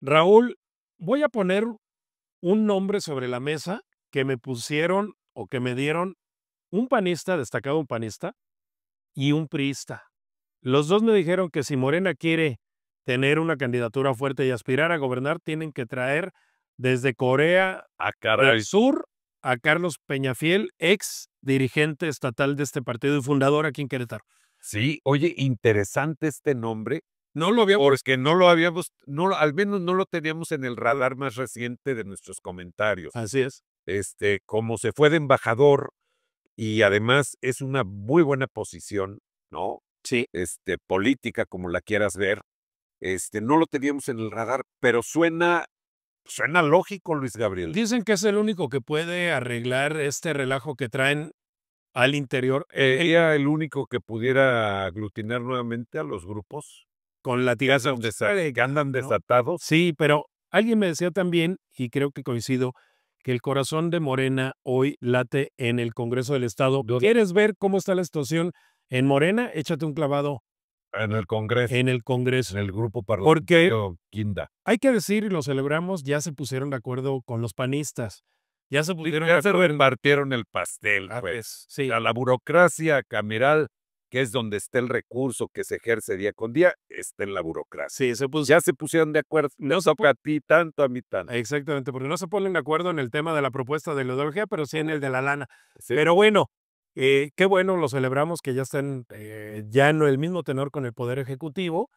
Raúl, voy a poner un nombre sobre la mesa que me pusieron o que me dieron un panista, destacado un panista, y un priista. Los dos me dijeron que si Morena quiere tener una candidatura fuerte y aspirar a gobernar, tienen que traer desde Corea a ah, del Sur a Carlos Peñafiel, ex dirigente estatal de este partido y fundador aquí en Querétaro. Sí, oye, interesante este nombre no lo habíamos, porque no lo habíamos, no, al menos no lo teníamos en el radar más reciente de nuestros comentarios. Así es. Este, como se fue de embajador y además es una muy buena posición, ¿no? Sí. Este, política, como la quieras ver. Este, no lo teníamos en el radar, pero suena, suena lógico, Luis Gabriel. Dicen que es el único que puede arreglar este relajo que traen al interior. Eh, el único que pudiera aglutinar nuevamente a los grupos con latigazos que andan desatados. Sí, pero alguien me decía también, y creo que coincido, que el corazón de Morena hoy late en el Congreso del Estado. ¿Quieres ver cómo está la situación en Morena? Échate un clavado. En el Congreso. En el Congreso. En el grupo parlamentario Porque Quinda. Hay que decir, y lo celebramos, ya se pusieron de acuerdo con los panistas. Ya se pusieron repartieron el pastel, ah, pues. pues. Sí. A la burocracia cameral que es donde está el recurso que se ejerce día con día, está en la burocracia. Sí, se ya se pusieron de acuerdo, no se a ti tanto, a mí tanto. Exactamente, porque no se ponen de acuerdo en el tema de la propuesta de la ideología, pero sí en el de la lana. Pero bueno, eh, qué bueno, lo celebramos que ya están eh, ya en el mismo tenor con el Poder Ejecutivo,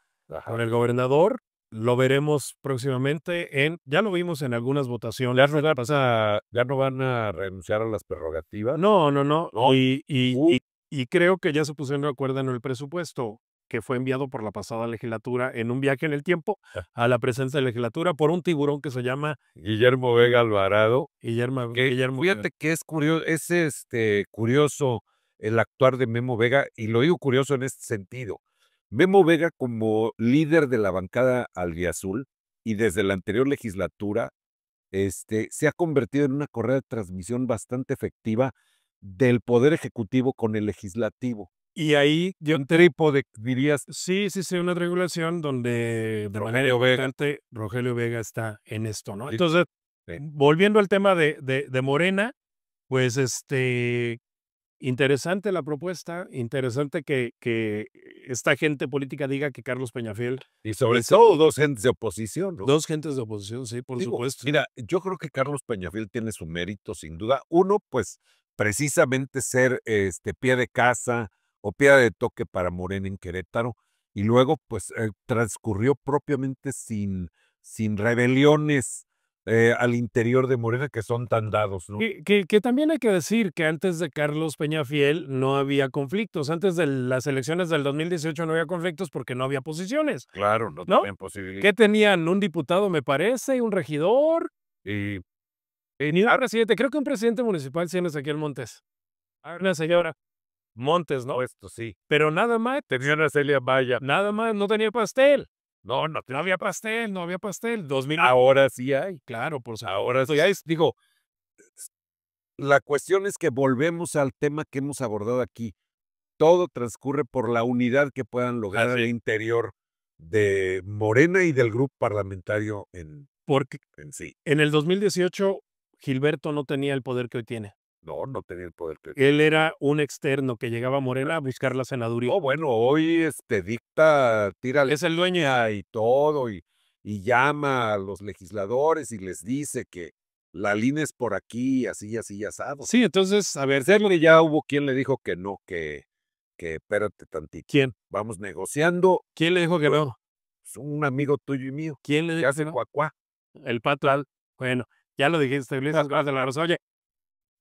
con el gobernador. Lo veremos próximamente en, ya lo vimos en algunas votaciones. ¿Ya no, ¿Ya no van a renunciar a las prerrogativas? No, no, no. y y creo que ya se pusieron de acuerdo en el presupuesto que fue enviado por la pasada legislatura en un viaje en el tiempo ah. a la presencia de la legislatura por un tiburón que se llama Guillermo Vega Alvarado. Guillermo, Fíjate que es curioso, es este curioso el actuar de Memo Vega, y lo digo curioso en este sentido. Memo Vega, como líder de la bancada azul y desde la anterior legislatura, este, se ha convertido en una correa de transmisión bastante efectiva del Poder Ejecutivo con el Legislativo. Y ahí yo un trípode, dirías. Sí, sí, sí, una regulación donde Rogelio Vega. Rogelio Vega está en esto, ¿no? Entonces, volviendo al tema de, de, Morena, pues este, interesante la propuesta, interesante que, que esta gente política diga que Carlos Peñafiel. Y sobre todo dos gentes de oposición, ¿no? Dos gentes de oposición, sí, por supuesto. Mira, yo creo que Carlos Peñafiel tiene su mérito, sin duda. Uno, pues precisamente ser este, pie de casa o pie de toque para Morena en Querétaro. Y luego, pues, eh, transcurrió propiamente sin, sin rebeliones eh, al interior de Morena que son tan dados. ¿no? Que, también hay que decir que antes de Carlos Peña Fiel no había conflictos. Antes de las elecciones del 2018 no había conflictos porque no había posiciones. Claro, no, ¿no? tenían posibilidades. ¿Qué tenían? Un diputado, me parece, y un regidor. Y ni ahora presidente, creo que un presidente municipal tiene aquí el Montes. Ahora señora. Montes, ¿no? Esto sí. Pero nada más. Tenía una Celia Vaya. Nada más, no tenía pastel. No, no, no había pastel, no había pastel. 2000. Ahora sí hay. Claro, por supuesto. Ahora sí hay. Digo, la cuestión es que volvemos al tema que hemos abordado aquí. Todo transcurre por la unidad que puedan lograr el interior de Morena y del grupo parlamentario en, Porque en sí. En el 2018 Gilberto no tenía el poder que hoy tiene. No, no tenía el poder que hoy tiene. Él era un externo que llegaba a Morena a buscar la senaduría. Oh, bueno, hoy este, dicta, tira Es el dueño. Y todo, y, y llama a los legisladores y les dice que la línea es por aquí, así, así, asado. Sí, entonces, a ver. ya hubo quien le dijo que no, que, que espérate tantito. ¿Quién? Vamos negociando. ¿Quién le dijo que pues, no? Es pues, un amigo tuyo y mío. ¿Quién le dijo? Que hace no? cuacuá. El pato. Bueno, ya lo dijiste, ah, Oye,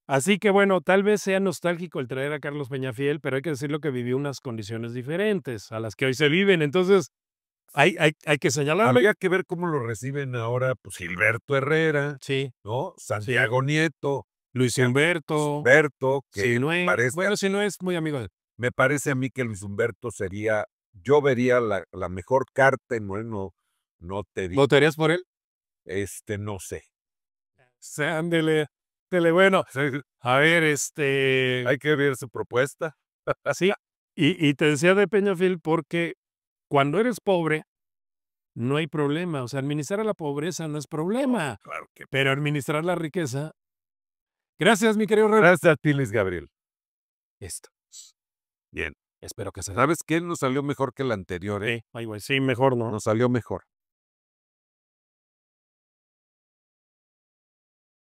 así que bueno, tal vez sea nostálgico el traer a Carlos Peñafiel, pero hay que decirlo que vivió unas condiciones diferentes a las que hoy se viven. Entonces, hay, hay, hay que señalarlo. Habría que ver cómo lo reciben ahora, pues Gilberto Herrera, sí. ¿no? Santiago Nieto. Luis Humberto. Humberto, que no es, bueno, si no es muy amigo de Me parece a mí que Luis Humberto sería, yo vería la, la mejor carta en Moreno, no te digo. ¿Votarías por él? Este, no sé. Sándele. Bueno, a ver, este. Hay que ver su propuesta. así Y, te decía de Peñafil, porque cuando eres pobre, no hay problema. O sea, administrar a la pobreza no es problema. claro que... Pero administrar la riqueza. Gracias, mi querido Rafael. Gracias, Tilis Gabriel. Esto. Bien. Espero que se. ¿Sabes qué? Nos salió mejor que el anterior, ¿eh? Sí, sí mejor, ¿no? Nos salió mejor.